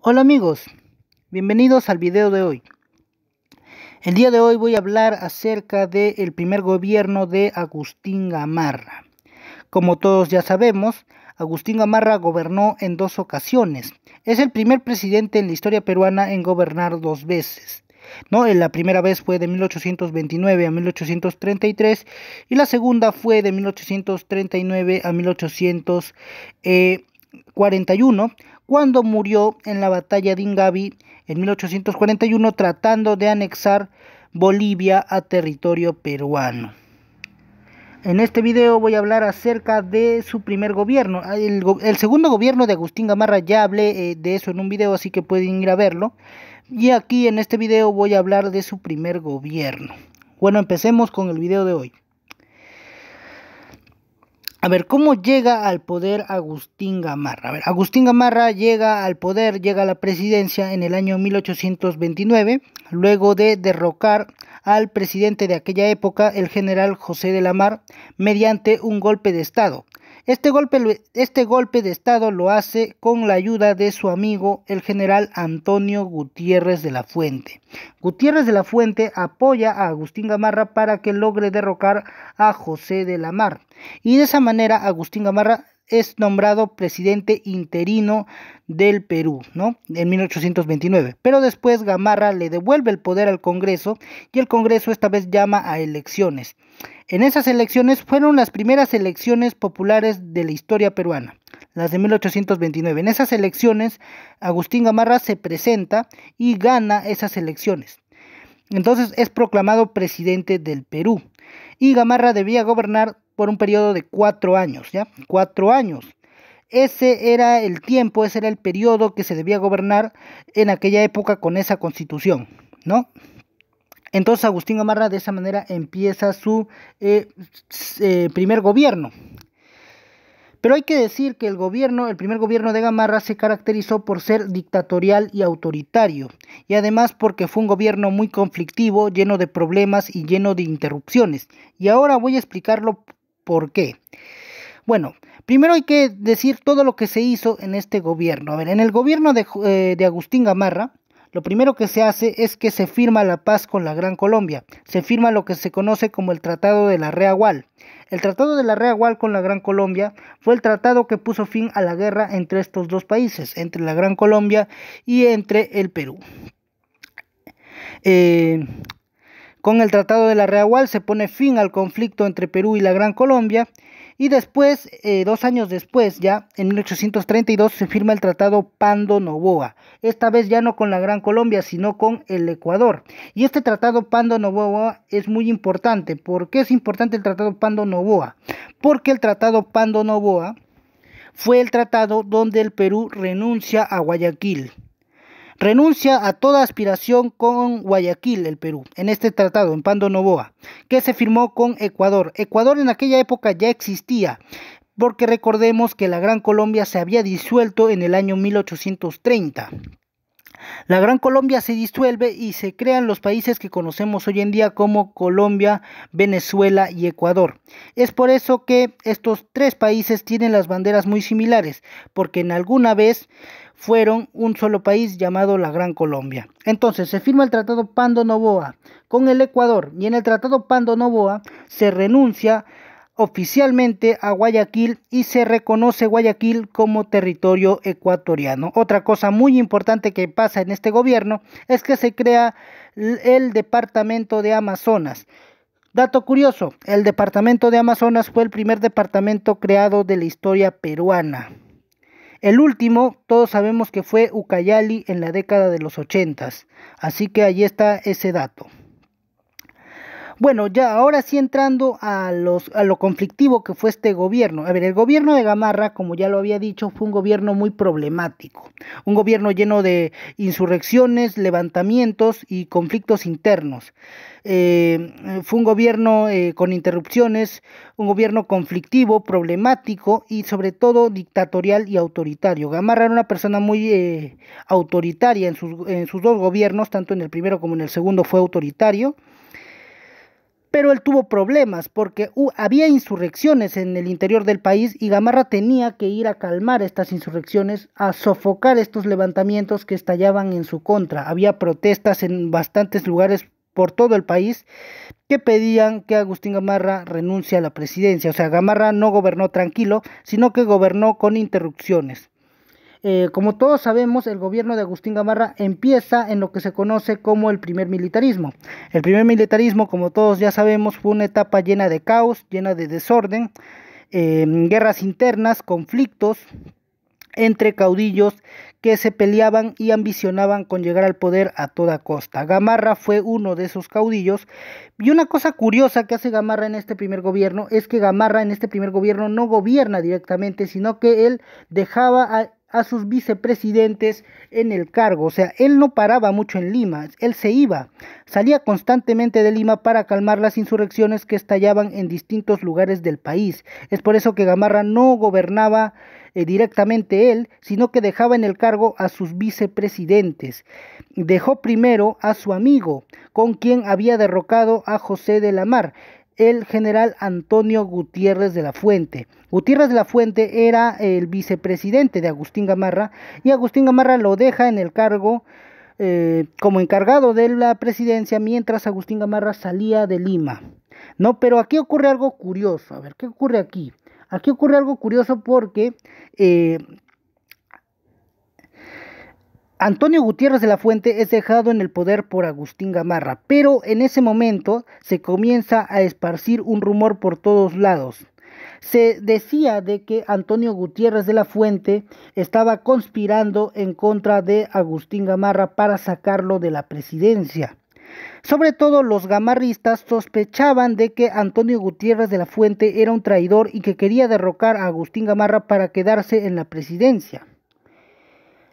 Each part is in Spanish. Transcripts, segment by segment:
Hola amigos, bienvenidos al video de hoy. El día de hoy voy a hablar acerca del primer gobierno de Agustín Gamarra. Como todos ya sabemos, Agustín Gamarra gobernó en dos ocasiones. Es el primer presidente en la historia peruana en gobernar dos veces. ¿no? La primera vez fue de 1829 a 1833 y la segunda fue de 1839 a 1840. 41, cuando murió en la batalla de Ingavi en 1841 tratando de anexar Bolivia a territorio peruano. En este video voy a hablar acerca de su primer gobierno. Ah, el, segundo gobierno de Agustín Gamarra ya hablé eh, de eso en un video, así que pueden ir a verlo. Y aquí en este video voy a hablar de su primer gobierno. Bueno, empecemos con el video de hoy. A ver, ¿cómo llega al poder Agustín Gamarra? ver, Agustín Gamarra llega al poder, llega a la presidencia en el año 1829, luego de derrocar al presidente de aquella época, el general José de la Mar, mediante un golpe de Estado. Este golpe, este golpe de Estado lo hace con la ayuda de su amigo, el general Antonio Gutiérrez de la Fuente. Gutiérrez de la Fuente apoya a Agustín Gamarra para que logre derrocar a José de la Mar. Y de esa manera Agustín Gamarra es nombrado presidente interino del Perú, ¿no? En 1829. Pero después Gamarra le devuelve el poder al Congreso y el Congreso esta vez llama a elecciones. En esas elecciones fueron las primeras elecciones populares de la historia peruana, las de 1829. En esas elecciones Agustín Gamarra se presenta y gana esas elecciones. Entonces es proclamado presidente del Perú y Gamarra debía gobernar por un periodo de cuatro años, ¿ya? Cuatro años. Ese era el tiempo, ese era el periodo que se debía gobernar en aquella época con esa constitución, ¿no? Entonces Agustín Gamarra de esa manera empieza su eh, eh, primer gobierno. Pero hay que decir que el gobierno, el primer gobierno de Gamarra se caracterizó por ser dictatorial y autoritario, y además porque fue un gobierno muy conflictivo, lleno de problemas y lleno de interrupciones. Y ahora voy a explicarlo ¿Por qué? Bueno, primero hay que decir todo lo que se hizo en este gobierno. A ver, en el gobierno eh, de, Agustín Gamarra, lo primero que se hace es que se firma la paz con la Gran Colombia. Se firma lo que se conoce como el Tratado de la Reagual. El Tratado de la Reagual con la Gran Colombia fue el tratado que puso fin a la guerra entre estos dos países, entre la Gran Colombia y entre el Perú. Eh, con el Tratado de la Reagual se pone fin al conflicto entre Perú y la Gran Colombia y después, eh, dos años después, ya en 1832, se firma el Tratado Pando-Novoa, esta vez ya no con la Gran Colombia, sino con el Ecuador. Y este Tratado Pando-Novoa es muy importante. ¿Por qué es importante el Tratado Pando-Novoa? Porque el Tratado Pando-Novoa fue el tratado donde el Perú renuncia a Guayaquil. Renuncia a toda aspiración con Guayaquil, el Perú, en este tratado, en Pando Novoa, que se firmó con Ecuador. Ecuador en aquella época ya existía, porque recordemos que la Gran Colombia se había disuelto en el año 1830. La Gran Colombia se disuelve y se crean los países que conocemos hoy en día como Colombia, Venezuela y Ecuador. Es por eso que estos tres países tienen las banderas muy similares, porque en alguna vez fueron un solo país llamado la Gran Colombia. Entonces se firma el Tratado Pando Novoa con el Ecuador y en el Tratado Pando Novoa se renuncia oficialmente a Guayaquil y se reconoce Guayaquil como territorio ecuatoriano. Otra cosa muy importante que pasa en este gobierno es que se crea el departamento de Amazonas. Dato curioso, el departamento de Amazonas fue el primer departamento creado de la historia peruana. El último, todos sabemos que fue Ucayali en la década de los 80, así que ahí está ese dato. Bueno, ya ahora sí entrando a, lo conflictivo que fue este gobierno. A ver, el gobierno de Gamarra, como ya lo había dicho, fue un gobierno muy problemático. Un gobierno lleno de insurrecciones, levantamientos y conflictos internos. Eh, fue un gobierno eh, con interrupciones, un gobierno conflictivo, problemático y sobre todo dictatorial y autoritario. Gamarra era una persona muy eh, autoritaria en sus dos gobiernos, tanto en el primero como en el segundo fue autoritario pero él tuvo problemas porque había insurrecciones en el interior del país y Gamarra tenía que ir a calmar estas insurrecciones, a sofocar estos levantamientos que estallaban en su contra. Había protestas en bastantes lugares por todo el país que pedían que Agustín Gamarra renuncie a la presidencia. O sea, Gamarra no gobernó tranquilo, sino que gobernó con interrupciones. Eh, como todos sabemos, el gobierno de Agustín Gamarra empieza en lo que se conoce como el primer militarismo. El primer militarismo, como todos ya sabemos, fue una etapa llena de caos, llena de desorden, em, guerras internas, conflictos entre caudillos que se peleaban y ambicionaban con llegar al poder a toda costa. Gamarra fue uno de esos caudillos y una cosa curiosa que hace Gamarra en este primer gobierno es que Gamarra en este primer gobierno no gobierna directamente, sino que él dejaba a a sus vicepresidentes en el cargo. O sea, él no paraba mucho en Lima, él se iba, salía constantemente de Lima para calmar las insurrecciones que estallaban en distintos lugares del país. Es por eso que Gamarra no gobernaba eh, directamente él, sino que dejaba en el cargo a sus vicepresidentes. Dejó primero a su amigo, con quien había derrocado a José de la Mar, el general Antonio Gutiérrez de la Fuente. Gutiérrez de la Fuente era el vicepresidente de Agustín Gamarra y Agustín Gamarra lo deja en el cargo eh, como encargado de la presidencia mientras Agustín Gamarra salía de Lima. No, pero aquí ocurre algo curioso. A ver, ¿qué ocurre aquí? Aquí ocurre algo curioso porque eh, Antonio Gutiérrez de la Fuente es dejado en el poder por Agustín Gamarra, pero en ese momento se comienza a esparcir un rumor por todos lados. Se decía de que Antonio Gutiérrez de la Fuente estaba conspirando en contra de Agustín Gamarra para sacarlo de la presidencia. Sobre todo los gamarristas sospechaban de que Antonio Gutiérrez de la Fuente era un traidor y que quería derrocar a Agustín Gamarra para quedarse en la presidencia.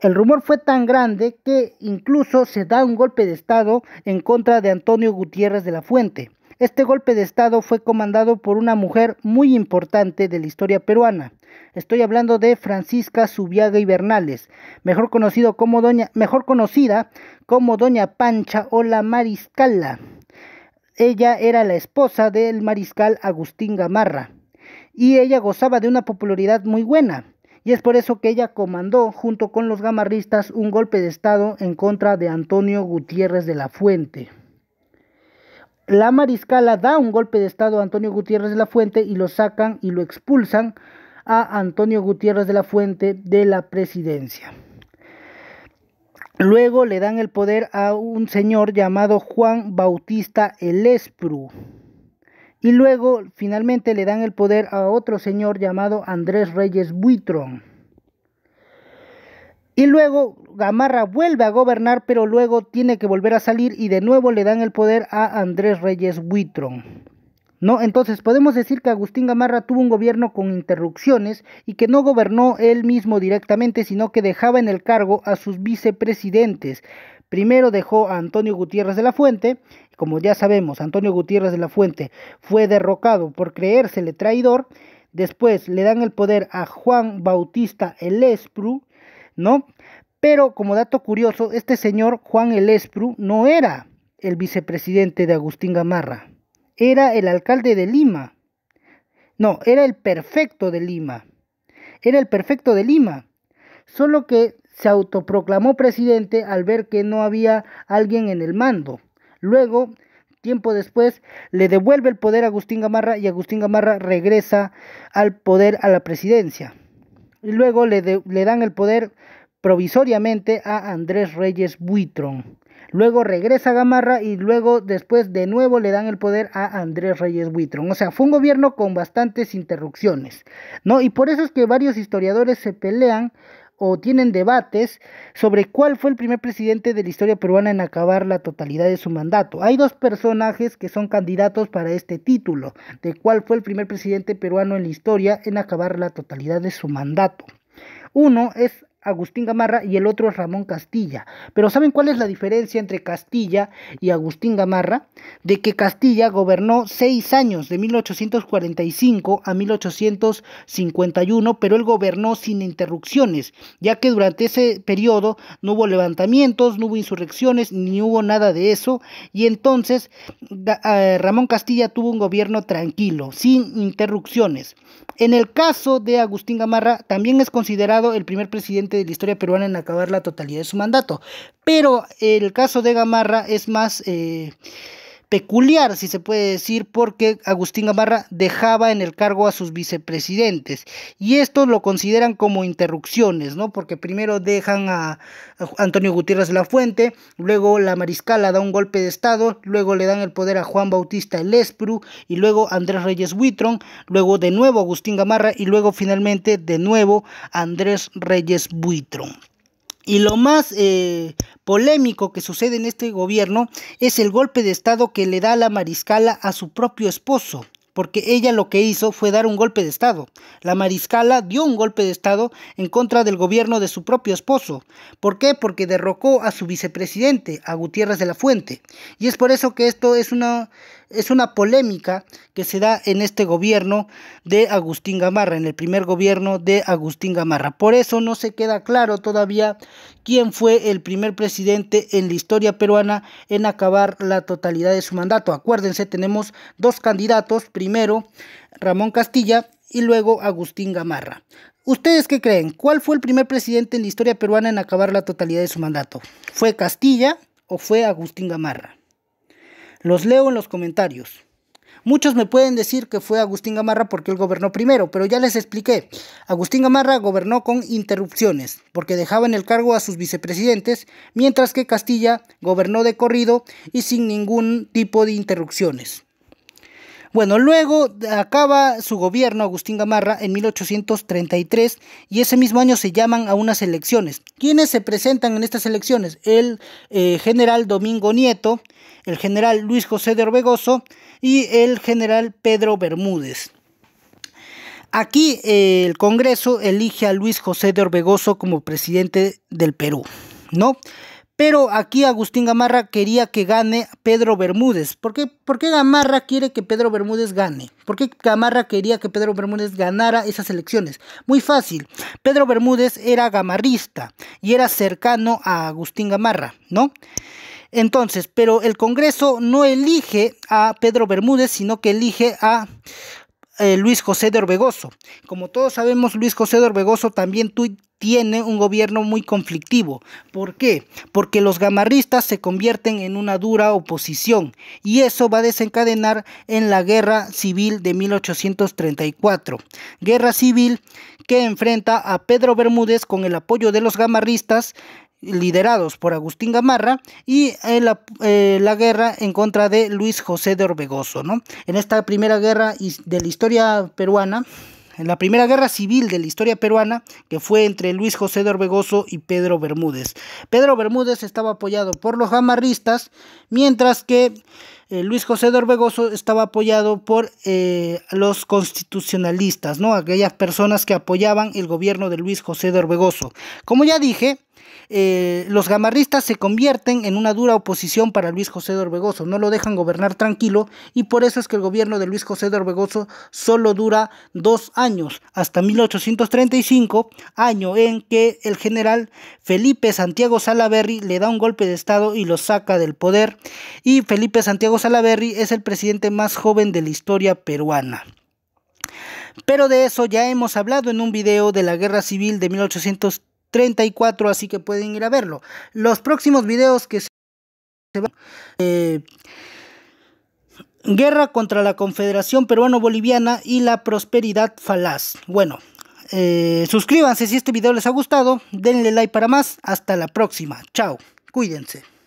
El rumor fue tan grande que incluso se da un golpe de Estado en contra de Antonio Gutiérrez de la Fuente. Este golpe de Estado fue comandado por una mujer muy importante de la historia peruana. Estoy hablando de Francisca Subiaga y Bernales, mejor, conocido como Doña, mejor conocida como Doña Pancha o la Mariscala. Ella era la esposa del mariscal Agustín Gamarra y ella gozaba de una popularidad muy buena y es por eso que ella comandó junto con los gamarristas un golpe de Estado en contra de Antonio Gutiérrez de la Fuente. La mariscala da un golpe de Estado a Antonio Gutiérrez de la Fuente y lo sacan y lo expulsan a Antonio Gutiérrez de la Fuente de la presidencia. Luego le dan el poder a un señor llamado Juan Bautista Elespru. Y luego finalmente le dan el poder a otro señor llamado Andrés Reyes Buitrón. Y luego Gamarra vuelve a gobernar, pero luego tiene que volver a salir y de nuevo le dan el poder a Andrés Reyes Buitrón. ¿No? Entonces podemos decir que Agustín Gamarra tuvo un gobierno con interrupciones y que no gobernó él mismo directamente, sino que dejaba en el cargo a sus vicepresidentes, Primero dejó a Antonio Gutiérrez de la Fuente. Como ya sabemos, Antonio Gutiérrez de la Fuente fue derrocado por creérsele traidor. Después le dan el poder a Juan Bautista Elespru, ¿no? Pero como dato curioso, este señor Juan Espru no era el vicepresidente de Agustín Gamarra, era el alcalde de Lima. No, era el perfecto de Lima. Era el perfecto de Lima. Solo que se autoproclamó presidente al ver que no había alguien en el mando. Luego, tiempo después, le devuelve el poder a Agustín Gamarra y Agustín Gamarra regresa al poder a la presidencia. Y luego le, le dan el poder provisoriamente a Andrés Reyes Buitrón. Luego regresa Gamarra y luego después de nuevo le dan el poder a Andrés Reyes Buitrón. O sea, fue un gobierno con bastantes interrupciones, ¿no? Y por eso es que varios historiadores se pelean o tienen debates sobre cuál fue el primer presidente de la historia peruana en acabar la totalidad de su mandato. Hay dos personajes que son candidatos para este título, de cuál fue el primer presidente peruano en la historia en acabar la totalidad de su mandato. Uno es Agustín Gamarra y el otro Ramón Castilla. Pero ¿saben cuál es la diferencia entre Castilla y Agustín Gamarra? De que Castilla gobernó seis años, de 1845 a 1851, pero él gobernó sin interrupciones, ya que durante ese periodo no hubo levantamientos, no hubo insurrecciones, ni hubo nada de eso. Y entonces eh, Ramón Castilla tuvo un gobierno tranquilo, sin interrupciones. En el caso de Agustín Gamarra, también es considerado el primer presidente de la historia peruana en acabar la totalidad de su mandato. Pero el caso de Gamarra es más... Eh, peculiar, si se puede decir, porque Agustín Gamarra dejaba en el cargo a sus vicepresidentes y estos lo consideran como interrupciones, ¿no? Porque primero dejan a Antonio Gutiérrez Fuente, luego la Mariscala da un golpe de estado, luego le dan el poder a Juan Bautista El Espru y luego Andrés Reyes Buitrón, luego de nuevo Agustín Gamarra y luego finalmente de nuevo Andrés Reyes Buitrón. Y lo más eh, polémico que sucede en este gobierno es el golpe de Estado que le da la mariscala a su propio esposo, porque ella lo que hizo fue dar un golpe de Estado. La mariscala dio un golpe de Estado en contra del gobierno de su propio esposo. ¿Por qué? Porque derrocó a su vicepresidente, a Gutiérrez de la Fuente. Y es por eso que esto es una es una polémica que se da en este gobierno de Agustín Gamarra, en el primer gobierno de Agustín Gamarra. Por eso no se queda claro todavía quién fue el primer presidente en la historia peruana en acabar la totalidad de su mandato. Acuérdense, tenemos dos candidatos, primero Ramón Castilla y luego Agustín Gamarra. ¿Ustedes qué creen? ¿Cuál fue el primer presidente en la historia peruana en acabar la totalidad de su mandato? ¿Fue Castilla o fue Agustín Gamarra? Los leo en los comentarios. Muchos me pueden decir que fue Agustín Gamarra porque él gobernó primero, pero ya les expliqué. Agustín Gamarra gobernó con interrupciones, porque dejaba en el cargo a sus vicepresidentes, mientras que Castilla gobernó de corrido y sin ningún tipo de interrupciones. Bueno, luego acaba su gobierno Agustín Gamarra en 1833 y ese mismo año se llaman a unas elecciones. ¿Quiénes se presentan en estas elecciones? El eh, general Domingo Nieto, el general Luis José de Orbegoso y el general Pedro Bermúdez. Aquí eh, el Congreso elige a Luis José de Orbegoso como presidente del Perú, ¿no? Pero aquí Agustín Gamarra quería que gane Pedro Bermúdez. ¿Por qué? Gamarra quiere que Pedro Bermúdez gane? ¿Por qué Gamarra quería que Pedro Bermúdez ganara esas elecciones? Muy fácil. Pedro Bermúdez era gamarrista y era cercano a Agustín Gamarra, ¿no? Entonces, pero el Congreso no elige a Pedro Bermúdez, sino que elige a eh, Luis José de Orbegoso. Como todos sabemos, Luis José de Orbegoso también tiene un gobierno muy conflictivo. ¿Por qué? Porque los gamarristas se convierten en una dura oposición y eso va a desencadenar en la Guerra Civil de 1834. Guerra Civil que enfrenta a Pedro Bermúdez con el apoyo de los gamarristas liderados por Agustín Gamarra, y eh, eh, la, guerra en contra de Luis José de Orbegoso. ¿no? En esta primera guerra de la historia peruana, en la primera guerra civil de la historia peruana, que fue entre Luis José de Orbegoso y Pedro Bermúdez. Pedro Bermúdez estaba apoyado por los gamarristas, mientras que eh, Luis José de Orbegoso estaba apoyado por los constitucionalistas, ¿no? aquellas personas que apoyaban el gobierno de Luis José de Orbegoso. Como ya dije, eh, los gamarristas se convierten en una dura oposición para Luis José de Orbegoso, no lo dejan gobernar tranquilo y por eso es que el gobierno de Luis José de solo dura dos años, hasta 1835, año en que el general Felipe Santiago Salaverry le da un golpe de Estado y lo saca del poder y Felipe Santiago Salaverry es el presidente más joven de la historia peruana. Pero de eso ya hemos hablado en un video de la Guerra Civil de 1830 34, así que pueden ir a verlo. Los próximos videos que se van... Eh, guerra contra la Confederación Peruano-Boliviana y la prosperidad falaz. Bueno, eh, suscríbanse si este video les ha gustado, denle like para más, hasta la próxima, chao, cuídense.